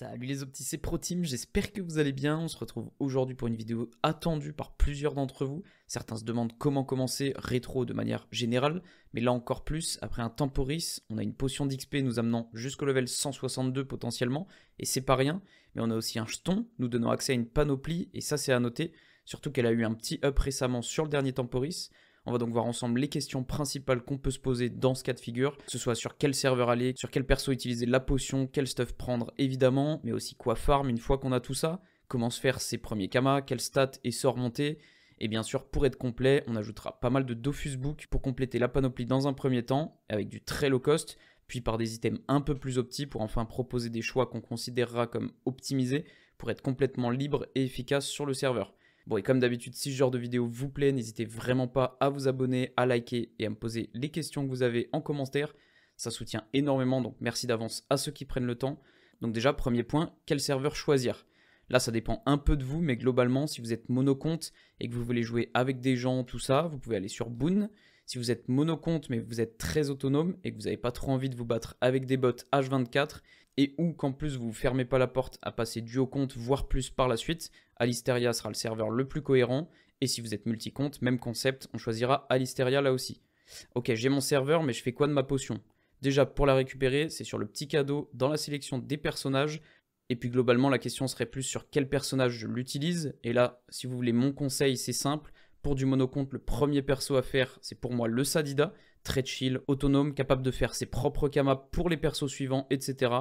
Salut les optis, c'est ProTeam, j'espère que vous allez bien. On se retrouve aujourd'hui pour une vidéo attendue par plusieurs d'entre vous. Certains se demandent comment commencer rétro de manière générale, mais là encore plus, après un temporis, on a une potion d'XP nous amenant jusqu'au level 162 potentiellement, et c'est pas rien, mais on a aussi un jeton nous donnant accès à une panoplie, et ça c'est à noter, surtout qu'elle a eu un petit up récemment sur le dernier temporis. On va donc voir ensemble les questions principales qu'on peut se poser dans ce cas de figure, que ce soit sur quel serveur aller, sur quel perso utiliser la potion, quel stuff prendre évidemment, mais aussi quoi farm une fois qu'on a tout ça, comment se faire ses premiers kamas, quel stat et sort monter, et bien sûr, pour être complet, on ajoutera pas mal de Dofus Book pour compléter la panoplie dans un premier temps, avec du très low cost, puis par des items un peu plus opti pour enfin proposer des choix qu'on considérera comme optimisés pour être complètement libre et efficace sur le serveur. Bon, et comme d'habitude, si ce genre de vidéo vous plaît, n'hésitez vraiment pas à vous abonner, à liker et à me poser les questions que vous avez en commentaire. Ça soutient énormément, donc merci d'avance à ceux qui prennent le temps. Donc déjà, premier point, quel serveur choisir Là, ça dépend un peu de vous, mais globalement, si vous êtes monocompte et que vous voulez jouer avec des gens, tout ça, vous pouvez aller sur Boon. Si vous êtes monocompte, mais vous êtes très autonome et que vous n'avez pas trop envie de vous battre avec des bots H24, et ou qu'en plus vous fermez pas la porte à passer du compte, voire plus par la suite, Alisteria sera le serveur le plus cohérent. Et si vous êtes multi-compte, même concept, on choisira Alisteria là aussi. Ok, j'ai mon serveur, mais je fais quoi de ma potion Déjà, pour la récupérer, c'est sur le petit cadeau dans la sélection des personnages. Et puis globalement, la question serait plus sur quel personnage je l'utilise. Et là, si vous voulez mon conseil, c'est simple. Pour du monocompte, le premier perso à faire, c'est pour moi le Sadida. Très chill, autonome, capable de faire ses propres kamas pour les persos suivants, etc.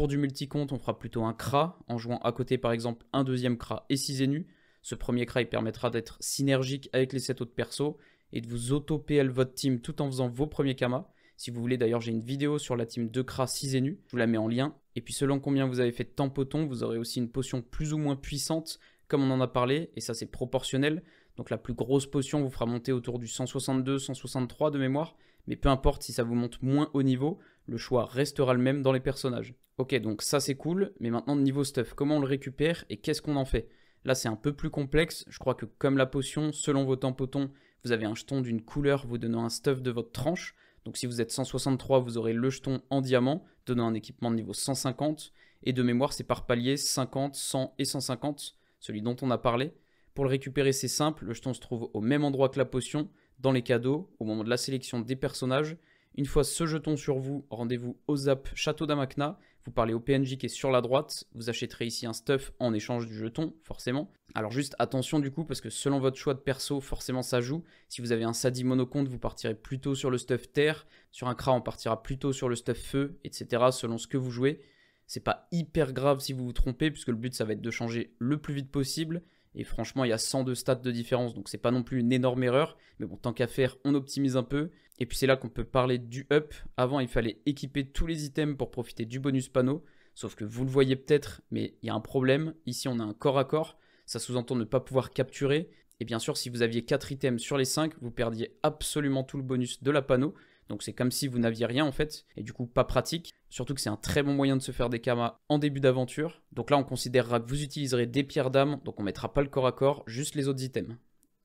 Pour du multi-compte, on fera plutôt un CRA en jouant à côté par exemple un deuxième CRA et 6 énus. Ce premier CRA il permettra d'être synergique avec les 7 autres persos et de vous auto-PL votre team tout en faisant vos premiers kamas. Si vous voulez d'ailleurs, j'ai une vidéo sur la team 2 CRA 6 énus. je vous la mets en lien. Et puis selon combien vous avez fait de tampoton, vous aurez aussi une potion plus ou moins puissante comme on en a parlé, et ça c'est proportionnel. Donc la plus grosse potion vous fera monter autour du 162-163 de mémoire, mais peu importe si ça vous monte moins haut niveau, le choix restera le même dans les personnages. Ok, donc ça c'est cool, mais maintenant niveau stuff, comment on le récupère et qu'est-ce qu'on en fait Là c'est un peu plus complexe, je crois que comme la potion, selon vos tampotons, vous avez un jeton d'une couleur vous donnant un stuff de votre tranche. Donc si vous êtes 163, vous aurez le jeton en diamant, donnant un équipement de niveau 150. Et de mémoire, c'est par palier 50, 100 et 150, celui dont on a parlé. Pour le récupérer, c'est simple, le jeton se trouve au même endroit que la potion, dans les cadeaux, au moment de la sélection des personnages, une fois ce jeton sur vous, rendez-vous au ZAP Château d'Amakna. Vous parlez au PNJ qui est sur la droite. Vous achèterez ici un stuff en échange du jeton, forcément. Alors juste attention du coup, parce que selon votre choix de perso, forcément ça joue. Si vous avez un Sadi monoconte, vous partirez plutôt sur le stuff terre. Sur un Kra, on partira plutôt sur le stuff feu, etc. selon ce que vous jouez. C'est pas hyper grave si vous vous trompez, puisque le but ça va être de changer le plus vite possible. Et franchement, il y a 102 stats de différence, donc c'est pas non plus une énorme erreur. Mais bon, tant qu'à faire, on optimise un peu. Et puis c'est là qu'on peut parler du up. Avant, il fallait équiper tous les items pour profiter du bonus panneau. Sauf que vous le voyez peut-être, mais il y a un problème. Ici, on a un corps à corps. Ça sous-entend ne pas pouvoir capturer. Et bien sûr, si vous aviez 4 items sur les 5, vous perdiez absolument tout le bonus de la panneau. Donc c'est comme si vous n'aviez rien en fait, et du coup pas pratique. Surtout que c'est un très bon moyen de se faire des kamas en début d'aventure. Donc là on considérera que vous utiliserez des pierres d'âme, donc on mettra pas le corps à corps, juste les autres items.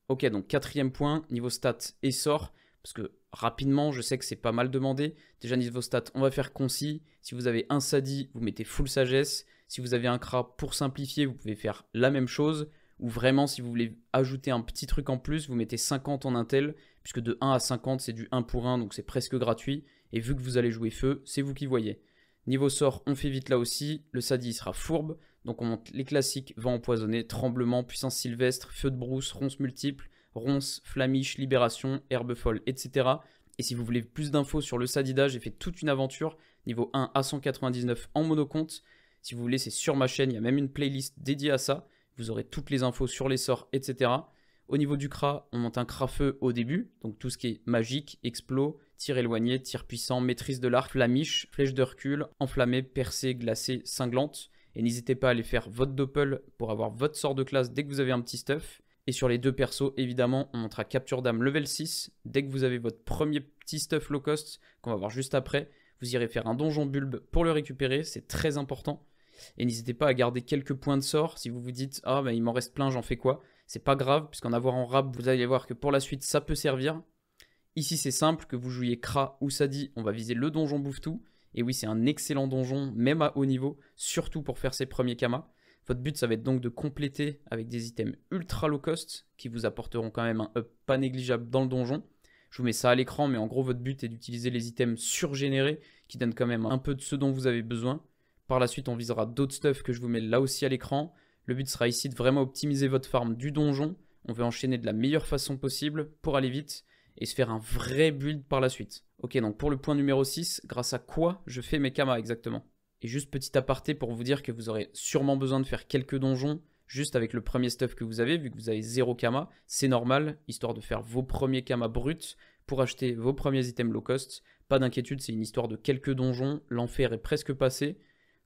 Ok, donc quatrième point, niveau stats et sort, parce que rapidement, je sais que c'est pas mal demandé. Déjà niveau stats, on va faire concis. Si vous avez un sadi, vous mettez full sagesse. Si vous avez un cra pour simplifier, vous pouvez faire la même chose. Ou vraiment, si vous voulez ajouter un petit truc en plus, vous mettez 50 en Intel, puisque de 1 à 50, c'est du 1 pour 1, donc c'est presque gratuit. Et vu que vous allez jouer feu, c'est vous qui voyez. Niveau sort, on fait vite là aussi. Le Sadi sera fourbe. Donc on monte les classiques, vent empoisonné, tremblement, puissance sylvestre, feu de brousse, ronces multiples, ronces, flamiche, libération, herbe folle, etc. Et si vous voulez plus d'infos sur le Sadida, j'ai fait toute une aventure, niveau 1 à 199 en monocompte. Si vous voulez, c'est sur ma chaîne, il y a même une playlist dédiée à ça. Vous aurez toutes les infos sur les sorts, etc. Au niveau du CRA, on monte un CRA feu au début, donc tout ce qui est magique, explos, tir éloigné, tir puissant, maîtrise de l'arc, flamiche, flèche de recul, enflammée, percé, glacé, cinglante. Et n'hésitez pas à aller faire votre doppel pour avoir votre sort de classe dès que vous avez un petit stuff. Et sur les deux persos, évidemment, on montera capture d'âme level 6. Dès que vous avez votre premier petit stuff low cost, qu'on va voir juste après, vous irez faire un donjon bulbe pour le récupérer, c'est très important. Et n'hésitez pas à garder quelques points de sort. Si vous vous dites, ah, ben, il m'en reste plein, j'en fais quoi C'est pas grave, puisqu'en avoir en rab, vous allez voir que pour la suite, ça peut servir. Ici, c'est simple, que vous jouiez Kra ou Sadi, on va viser le donjon bouffe Et oui, c'est un excellent donjon, même à haut niveau, surtout pour faire ses premiers kamas. Votre but, ça va être donc de compléter avec des items ultra low cost qui vous apporteront quand même un up pas négligeable dans le donjon. Je vous mets ça à l'écran, mais en gros, votre but est d'utiliser les items surgénérés qui donnent quand même un peu de ce dont vous avez besoin. Par la suite, on visera d'autres stuff que je vous mets là aussi à l'écran. Le but sera ici de vraiment optimiser votre farm du donjon. On veut enchaîner de la meilleure façon possible pour aller vite et se faire un vrai build par la suite. Ok, donc pour le point numéro 6, grâce à quoi je fais mes kamas exactement Et juste petit aparté pour vous dire que vous aurez sûrement besoin de faire quelques donjons juste avec le premier stuff que vous avez, vu que vous avez zéro kama, c'est normal, histoire de faire vos premiers kamas bruts pour acheter vos premiers items low cost. Pas d'inquiétude, c'est une histoire de quelques donjons, l'enfer est presque passé,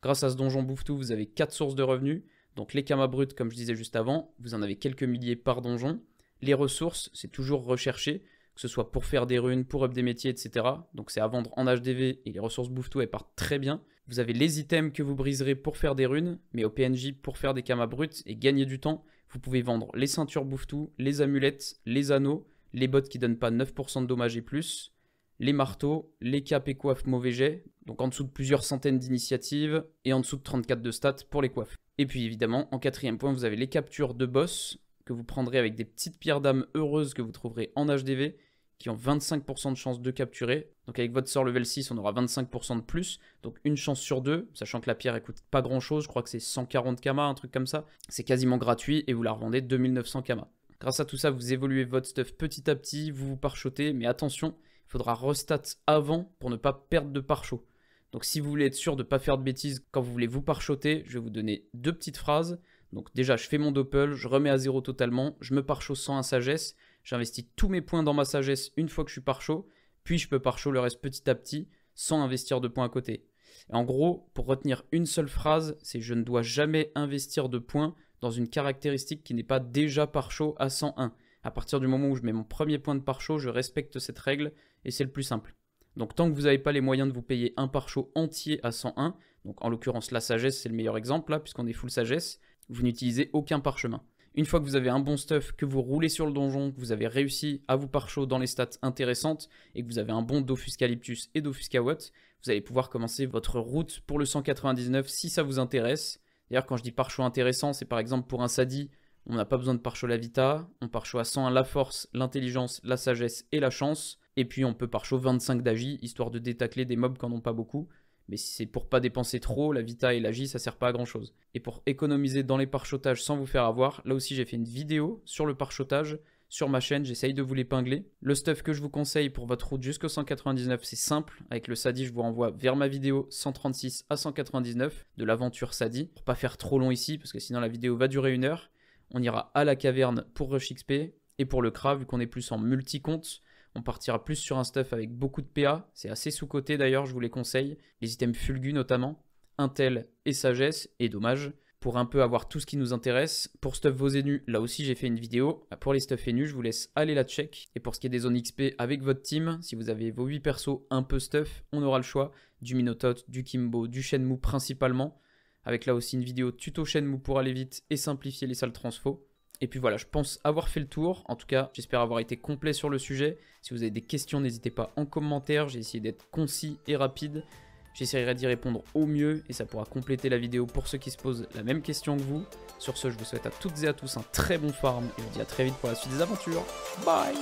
Grâce à ce donjon bouffe vous avez 4 sources de revenus. Donc les camas bruts, comme je disais juste avant, vous en avez quelques milliers par donjon. Les ressources, c'est toujours recherché, que ce soit pour faire des runes, pour up des métiers, etc. Donc c'est à vendre en HDV et les ressources bouffe tout, elles partent très bien. Vous avez les items que vous briserez pour faire des runes, mais au PNJ pour faire des camas bruts et gagner du temps, vous pouvez vendre les ceintures bouffe les amulettes, les anneaux, les bottes qui donnent pas 9% de dommages et plus, les marteaux, les capes et coiffes mauvais jet, donc en dessous de plusieurs centaines d'initiatives et en dessous de 34 de stats pour les coiffes. Et puis évidemment, en quatrième point, vous avez les captures de boss que vous prendrez avec des petites pierres d'âme heureuses que vous trouverez en HDV qui ont 25% de chance de capturer. Donc avec votre sort level 6, on aura 25% de plus. Donc une chance sur deux, sachant que la pierre ne coûte pas grand chose, je crois que c'est 140 kama, un truc comme ça. C'est quasiment gratuit et vous la revendez 2900 kama. Grâce à tout ça, vous évoluez votre stuff petit à petit, vous vous parchotez, mais attention, il faudra restat avant pour ne pas perdre de pare Donc si vous voulez être sûr de ne pas faire de bêtises quand vous voulez vous parchoter, je vais vous donner deux petites phrases. Donc déjà, je fais mon doppel, je remets à zéro totalement, je me chaud sans un sagesse, j'investis tous mes points dans ma sagesse une fois que je suis parchaud, puis je peux parchaud le reste petit à petit sans investir de points à côté. en gros, pour retenir une seule phrase, c'est je ne dois jamais investir de points dans une caractéristique qui n'est pas déjà parchaud à 101. À partir du moment où je mets mon premier point de pare je respecte cette règle et c'est le plus simple. Donc tant que vous n'avez pas les moyens de vous payer un pare entier à 101, donc en l'occurrence la sagesse c'est le meilleur exemple là, puisqu'on est full sagesse, vous n'utilisez aucun parchemin. Une fois que vous avez un bon stuff, que vous roulez sur le donjon, que vous avez réussi à vous pare dans les stats intéressantes, et que vous avez un bon Dofuscalyptus et Dofuscawatt, vous allez pouvoir commencer votre route pour le 199 si ça vous intéresse. D'ailleurs quand je dis pare intéressant, c'est par exemple pour un Sadi, on n'a pas besoin de parcho la vita, on parcho à 101 la force, l'intelligence, la sagesse et la chance. Et puis on peut parcho 25 d'agi, histoire de détacler des mobs qui n'en ont pas beaucoup. Mais si c'est pour pas dépenser trop, la vita et l'agi, ça sert pas à grand chose. Et pour économiser dans les parchotages sans vous faire avoir, là aussi j'ai fait une vidéo sur le parchotage sur ma chaîne, j'essaye de vous l'épingler. Le stuff que je vous conseille pour votre route jusqu'au 199, c'est simple. Avec le Sadi, je vous renvoie vers ma vidéo 136 à 199 de l'aventure Sadi. Pour pas faire trop long ici, parce que sinon la vidéo va durer une heure on ira à la caverne pour Rush XP et pour le Kra, vu qu'on est plus en multi-compte. On partira plus sur un stuff avec beaucoup de PA. C'est assez sous côté d'ailleurs, je vous les conseille. Les items Fulgu notamment, Intel et Sagesse, et dommage. Pour un peu avoir tout ce qui nous intéresse. Pour stuff vos énus, là aussi j'ai fait une vidéo. Ah, pour les stuff énus je vous laisse aller la check. Et pour ce qui est des zones XP avec votre team, si vous avez vos 8 persos un peu stuff, on aura le choix du Minotot, du Kimbo, du Shenmue principalement avec là aussi une vidéo tuto chaîne Shenmue pour aller vite et simplifier les salles transfo. Et puis voilà, je pense avoir fait le tour. En tout cas, j'espère avoir été complet sur le sujet. Si vous avez des questions, n'hésitez pas en commentaire. J'ai essayé d'être concis et rapide. J'essaierai d'y répondre au mieux et ça pourra compléter la vidéo pour ceux qui se posent la même question que vous. Sur ce, je vous souhaite à toutes et à tous un très bon farm et je vous dis à très vite pour la suite des aventures. Bye